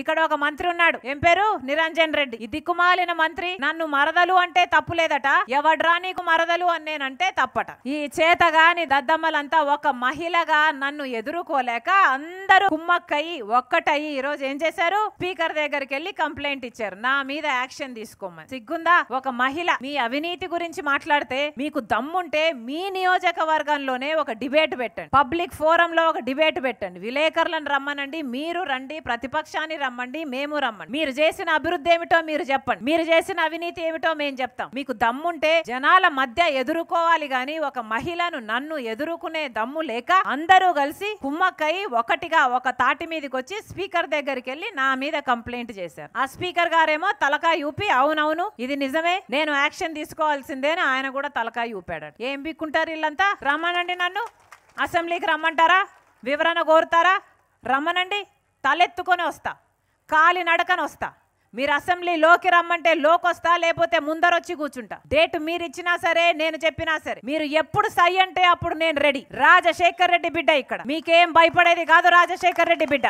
ఇక్కడ ఒక మంత్రి ఉన్నాడు ఏం పేరు నిరంజన్ రెడ్డి ఇది దిక్కుమాలిన మంత్రి నన్ను మరదలు అంటే తప్పు లేదట ఎవడ్రా నీకు మరదలు అని నేనంటే తప్పట ఈ చేతగాని దద్దమ్మలంతా ఒక మహిళగా నన్ను ఎదుర్కోలేక అందరూ కుమ్మక్కయి ఒక్కటయి ఈ రోజు ఏం చేశారు స్పీకర్ దగ్గరికి వెళ్ళి కంప్లైంట్ ఇచ్చారు నా మీద యాక్షన్ తీసుకోమని సిగ్గుందా ఒక మహిళ మీ అవినీతి గురించి మాట్లాడితే మీకు దమ్ముంటే మీ నియోజకవర్గంలోనే ఒక డిబేట్ పెట్టండి పబ్లిక్ ఫోరంలో ఒక డిబేట్ పెట్టండి విలేకరులను రమ్మనండి మీరు రండి ప్రతిపక్షాన్ని రమ్మండి మేము రమ్మండి మీరు చేసిన అభివృద్ధి ఏమిటో మీరు చెప్పండి మీరు చేసిన అవినీతి ఏమిటో మేము చెప్తాం మీకు దమ్ముంటే జనాల మధ్య ఎదుర్కోవాలి గాని ఒక మహిళను నన్ను ఎదుర్కొనే దమ్ము లేక అందరూ కలిసి కుమ్మక్కయి ఒకటిగా ఒక తాటి మీదకి వచ్చి స్పీకర్ దగ్గరికి వెళ్ళి నా మీద కంప్లైంట్ చేశారు ఆ స్పీకర్ గారేమో తలకా యూపి అవునవును ఇది నిజమే నేను యాక్షన్ తీసుకోవాల్సిందేనే ఆయన కూడా తలకా యూపాడు ఏం బిక్కుంటారు వీళ్ళంతా రమ్మనండి నన్ను అసెంబ్లీకి రమ్మంటారా వివరణ కోరుతారా రమ్మనండి తలెత్తుకొని వస్తా కాలి నడకను వస్తా మీరు అసెంబ్లీలోకి రమ్మంటే లోకొస్తా లేకపోతే ముందరొచ్చి కూర్చుంటా డేట్ మీరు ఇచ్చినా సరే నేను చెప్పినా సరే మీరు ఎప్పుడు సై అంటే అప్పుడు నేను రెడీ రాజశేఖర్ రెడ్డి బిడ్డ ఇక్కడ మీకేం భయపడేది కాదు రాజశేఖర్ రెడ్డి బిడ్డ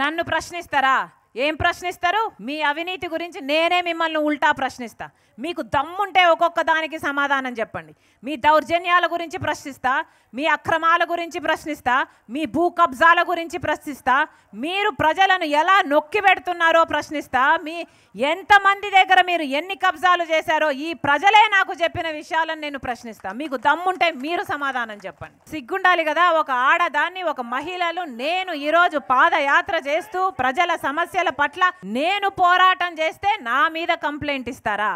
నన్ను ప్రశ్నిస్తారా ఏం ప్రశ్నిస్తారు మీ అవినీతి గురించి నేనే మిమ్మల్ని ఉల్టా ప్రశ్నిస్తా మీకు దమ్ముంటే ఒక్కొక్క దానికి సమాధానం చెప్పండి మీ దౌర్జన్యాల గురించి ప్రశ్నిస్తా మీ అక్రమాల గురించి ప్రశ్నిస్తా మీ భూ కబ్జాల గురించి ప్రశ్నిస్తా మీరు ప్రజలను ఎలా నొక్కి పెడుతున్నారో ప్రశ్నిస్తా మీ ఎంతమంది దగ్గర మీరు ఎన్ని కబ్జాలు చేశారో ఈ ప్రజలే నాకు చెప్పిన విషయాలను నేను ప్రశ్నిస్తా మీకు దమ్ముంటే మీరు సమాధానం చెప్పండి సిగ్గుండాలి కదా ఒక ఆడదాన్ని ఒక మహిళలు నేను ఈరోజు పాదయాత్ర చేస్తూ ప్రజల సమస్యలు పట్ల నేను పోరాటం చేస్తే నా మీద కంప్లైంట్ ఇస్తారా